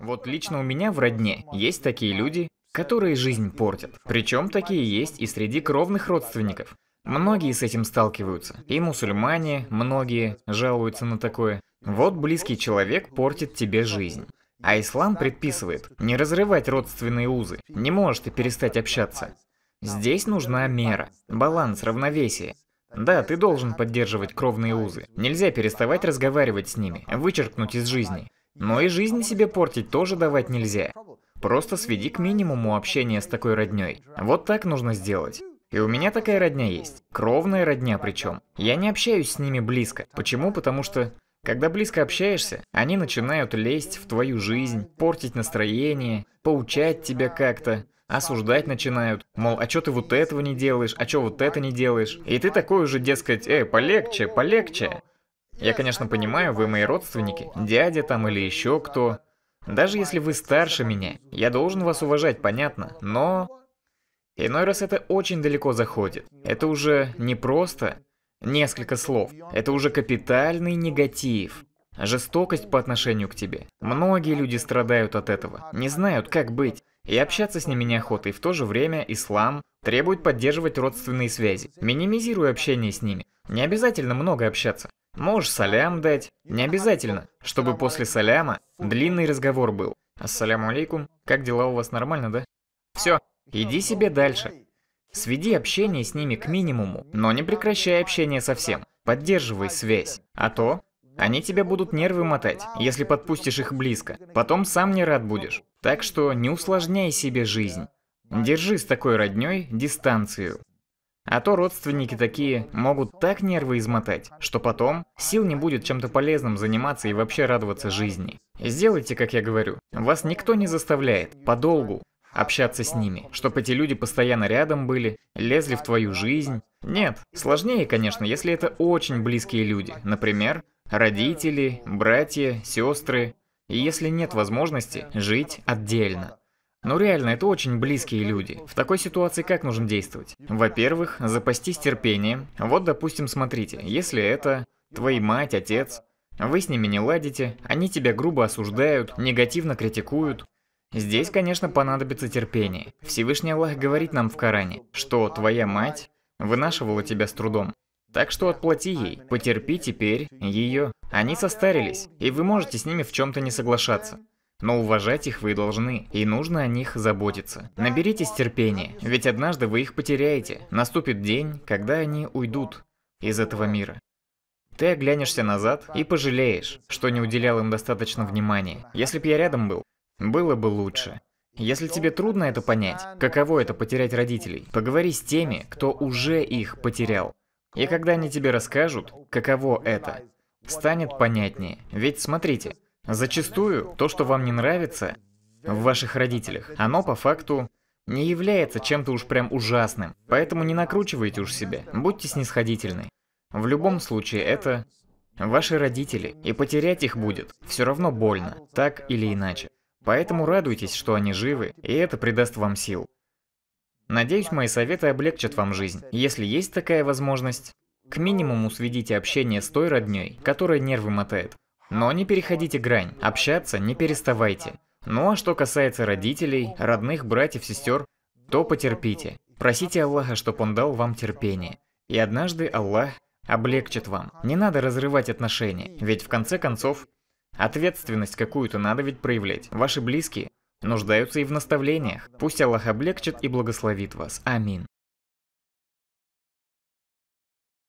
Вот лично у меня в родне есть такие люди, которые жизнь портят. Причем такие есть и среди кровных родственников. Многие с этим сталкиваются. И мусульмане, многие жалуются на такое. Вот близкий человек портит тебе жизнь. А ислам предписывает не разрывать родственные узы. Не можешь ты перестать общаться. Здесь нужна мера, баланс, равновесие. Да, ты должен поддерживать кровные узы. Нельзя переставать разговаривать с ними, вычеркнуть из жизни. Но и жизнь себе портить тоже давать нельзя. Просто сведи к минимуму общение с такой родней. Вот так нужно сделать. И у меня такая родня есть. Кровная родня причем. Я не общаюсь с ними близко. Почему? Потому что... Когда близко общаешься, они начинают лезть в твою жизнь, портить настроение, поучать тебя как-то, осуждать начинают, мол, а чё ты вот этого не делаешь, а чё вот это не делаешь. И ты такой уже, дескать, э, полегче, полегче. Я, конечно, понимаю, вы мои родственники, дядя там или еще кто. Даже если вы старше меня, я должен вас уважать, понятно, но... Иной раз это очень далеко заходит. Это уже не просто несколько слов. Это уже капитальный негатив. Жестокость по отношению к тебе. Многие люди страдают от этого, не знают, как быть. И общаться с ними неохота, и в то же время ислам требует поддерживать родственные связи. минимизируя общение с ними. Не обязательно много общаться. Можешь салям дать. Не обязательно, чтобы после саляма длинный разговор был. Ассаляму алейкум. Как дела у вас нормально, да? Все, иди себе дальше. Сведи общение с ними к минимуму, но не прекращай общение совсем. Поддерживай связь. А то они тебя будут нервы мотать, если подпустишь их близко. Потом сам не рад будешь. Так что не усложняй себе жизнь. Держи с такой родней дистанцию. А то родственники такие могут так нервы измотать, что потом сил не будет чем-то полезным заниматься и вообще радоваться жизни. Сделайте, как я говорю. Вас никто не заставляет, подолгу, общаться с ними, чтобы эти люди постоянно рядом были, лезли в твою жизнь. Нет, сложнее, конечно, если это очень близкие люди, например, родители, братья, сестры, и если нет возможности жить отдельно. Ну реально, это очень близкие люди. В такой ситуации как нужно действовать? Во-первых, запастись терпением. Вот, допустим, смотрите, если это твои мать, отец, вы с ними не ладите, они тебя грубо осуждают, негативно критикуют. Здесь, конечно, понадобится терпение. Всевышний Аллах говорит нам в Коране, что твоя мать вынашивала тебя с трудом. Так что отплати ей, потерпи теперь ее. Они состарились, и вы можете с ними в чем-то не соглашаться. Но уважать их вы должны, и нужно о них заботиться. Наберитесь терпения, ведь однажды вы их потеряете. Наступит день, когда они уйдут из этого мира. Ты оглянешься назад и пожалеешь, что не уделял им достаточно внимания. Если б я рядом был, было бы лучше. Если тебе трудно это понять, каково это потерять родителей, поговори с теми, кто уже их потерял. И когда они тебе расскажут, каково это, станет понятнее. Ведь смотрите, Зачастую то, что вам не нравится в ваших родителях, оно по факту не является чем-то уж прям ужасным. Поэтому не накручивайте уж себя, будьте снисходительны. В любом случае это ваши родители, и потерять их будет все равно больно, так или иначе. Поэтому радуйтесь, что они живы, и это придаст вам сил. Надеюсь, мои советы облегчат вам жизнь. Если есть такая возможность, к минимуму сведите общение с той родней, которая нервы мотает. Но не переходите грань, общаться не переставайте. Ну а что касается родителей, родных, братьев, сестер, то потерпите. Просите Аллаха, чтобы он дал вам терпение. И однажды Аллах облегчит вам. Не надо разрывать отношения, ведь в конце концов ответственность какую-то надо ведь проявлять. Ваши близкие нуждаются и в наставлениях. Пусть Аллах облегчит и благословит вас. Амин.